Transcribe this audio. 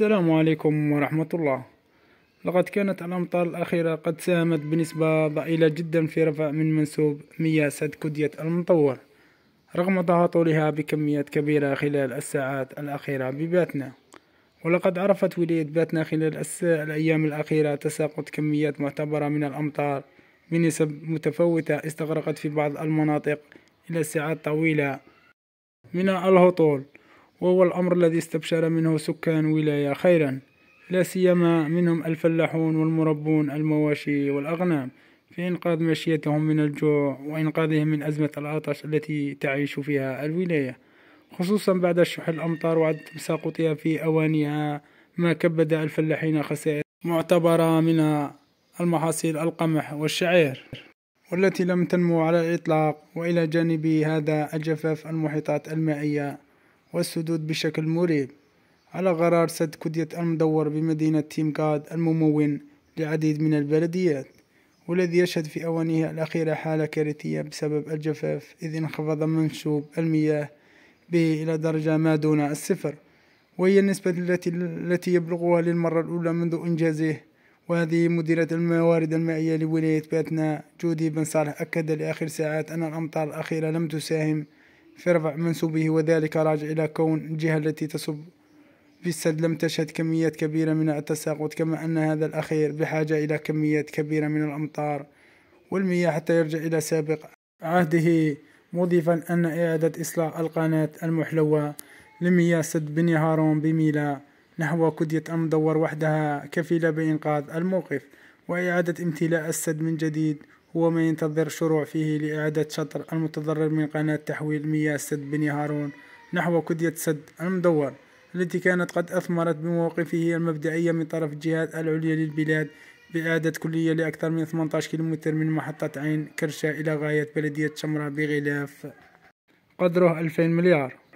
السلام عليكم ورحمة الله لقد كانت الأمطار الأخيرة قد ساهمت بنسبة ضئيلة جدا في رفع من منسوب مياه سد كدية المطور رغم تهاطلها بكميات كبيرة خلال الساعات الأخيرة بباتنا ولقد عرفت ولاية باتنا خلال الأيام الأخيرة تساقط كميات معتبرة من الأمطار بنسب متفوتة استغرقت في بعض المناطق إلى ساعات طويلة من الهطول وهو الأمر الذي استبشر منه سكان ولاية خيرا لا سيما منهم الفلاحون والمربون المواشي والأغنام في إنقاذ مشيتهم من الجوع وإنقاذهم من أزمة العطش التي تعيش فيها الولاية خصوصا بعد شح الأمطار وعدم تساقطها في أوانها ما كبد الفلاحين خسائر معتبرة من المحاصيل القمح والشعير والتي لم تنمو على الإطلاق وإلى جانب هذا الجفاف المحيطات المائية والسدود بشكل مريب على غرار سد كدية المدور بمدينة تيمكاد الممون لعديد من البلديات والذي يشهد في أوانه الأخيرة حالة كارثية بسبب الجفاف إذ انخفض منسوب المياه به إلى درجة ما دون الصفر وهي النسبة التي التي يبلغها للمرة الأولى منذ إنجازه وهذه مديرة الموارد المائية لولاية باتنا جودي بن صالح أكد لآخر ساعات أن الأمطار الأخيرة لم تساهم في رفع منسوبه وذلك راجع إلى كون الجهة التي تصب في السد لم تشهد كميات كبيرة من التساقط كما أن هذا الأخير بحاجة إلى كميات كبيرة من الأمطار والمياه حتى يرجع إلى سابق عهده مضيفا أن إعادة إصلاح القناة المحلوة لمياه سد بني هارون بميلا نحو كدية المدور وحدها كفيلة بإنقاذ الموقف وإعادة امتلاء السد من جديد هو ما ينتظر شروع فيه لإعادة شطر المتضرر من قناة تحويل مياه سد بني هارون نحو كدية سد المدور التي كانت قد أثمرت بمواقفه المبدئية من طرف الجهات العليا للبلاد بإعادة كلية لأكثر من 18 كيلومتر من محطة عين كرشة إلى غاية بلدية شمرة بغلاف قدره 2000 مليار